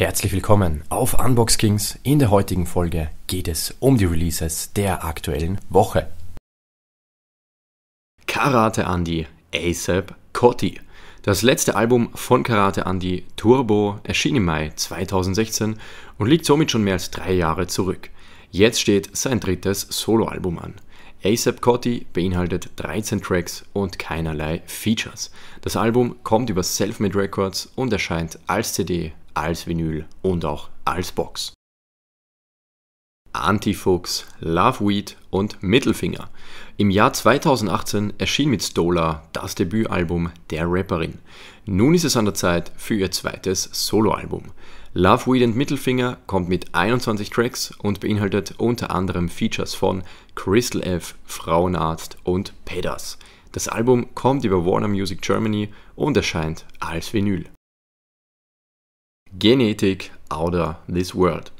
Herzlich willkommen auf Unbox Kings. In der heutigen Folge geht es um die Releases der aktuellen Woche. Karate Andy ASAP Cotti. Das letzte Album von Karate Andy Turbo erschien im Mai 2016 und liegt somit schon mehr als drei Jahre zurück. Jetzt steht sein drittes Soloalbum an. ASAP Cotti beinhaltet 13 Tracks und keinerlei Features. Das Album kommt über Selfmade Records und erscheint als CD als Vinyl und auch als Box. Antifuchs, Loveweed und Mittelfinger. Im Jahr 2018 erschien mit Stola das Debütalbum der Rapperin. Nun ist es an der Zeit für ihr zweites Soloalbum. Loveweed und Mittelfinger kommt mit 21 Tracks und beinhaltet unter anderem Features von Crystal F, Frauenarzt und Pedas. Das Album kommt über Warner Music Germany und erscheint als Vinyl. Genetik Outer This World.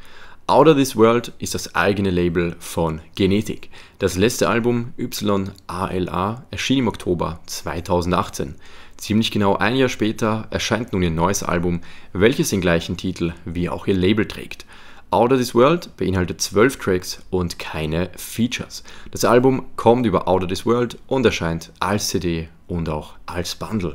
Outer This World ist das eigene Label von Genetik. Das letzte Album YALA erschien im Oktober 2018. Ziemlich genau ein Jahr später erscheint nun ihr neues Album, welches den gleichen Titel wie auch ihr Label trägt. Outer This World beinhaltet 12 Tracks und keine Features. Das Album kommt über Outer This World und erscheint als CD und auch als Bundle.